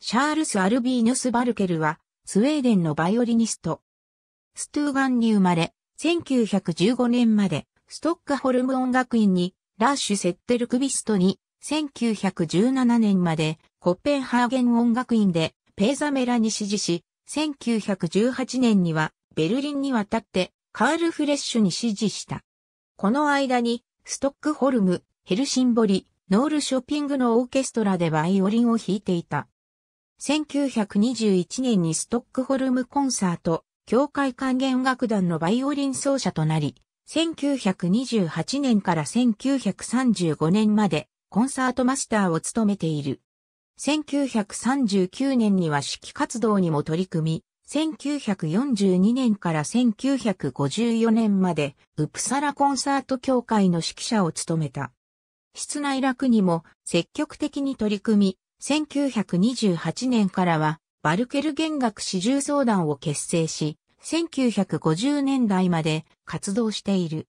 シャールス・アルビーニュス・バルケルは、スウェーデンのバイオリニスト。ストゥーガンに生まれ、1915年まで、ストックホルム音楽院に、ラッシュ・セッテルクビストに、1917年まで、コッペンハーゲン音楽院で、ペーザメラに支持し、1918年には、ベルリンに渡って、カール・フレッシュに支持した。この間に、ストックホルム、ヘルシンボリ、ノール・ショッピングのオーケストラでバイオリンを弾いていた。1921年にストックホルムコンサート、協会管弦楽団のバイオリン奏者となり、1928年から1935年までコンサートマスターを務めている。1939年には指揮活動にも取り組み、1942年から1954年までウプサラコンサート協会の指揮者を務めた。室内楽にも積極的に取り組み、1928年からは、バルケル弦楽四重相談を結成し、1950年代まで活動している。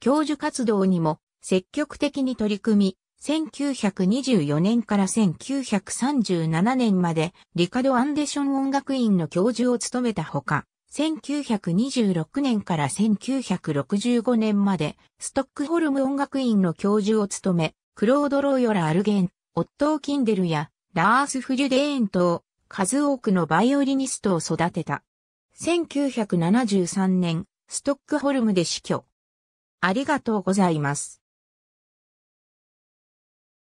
教授活動にも積極的に取り組み、1924年から1937年までリカド・アンデション音楽院の教授を務めたほか、1926年から1965年までストックホルム音楽院の教授を務め、クロード・ローヨラ・アルゲンオットー・キンデルやラース・フリュデーン等、数多くのバイオリニストを育てた。1973年、ストックホルムで死去。ありがとうございます。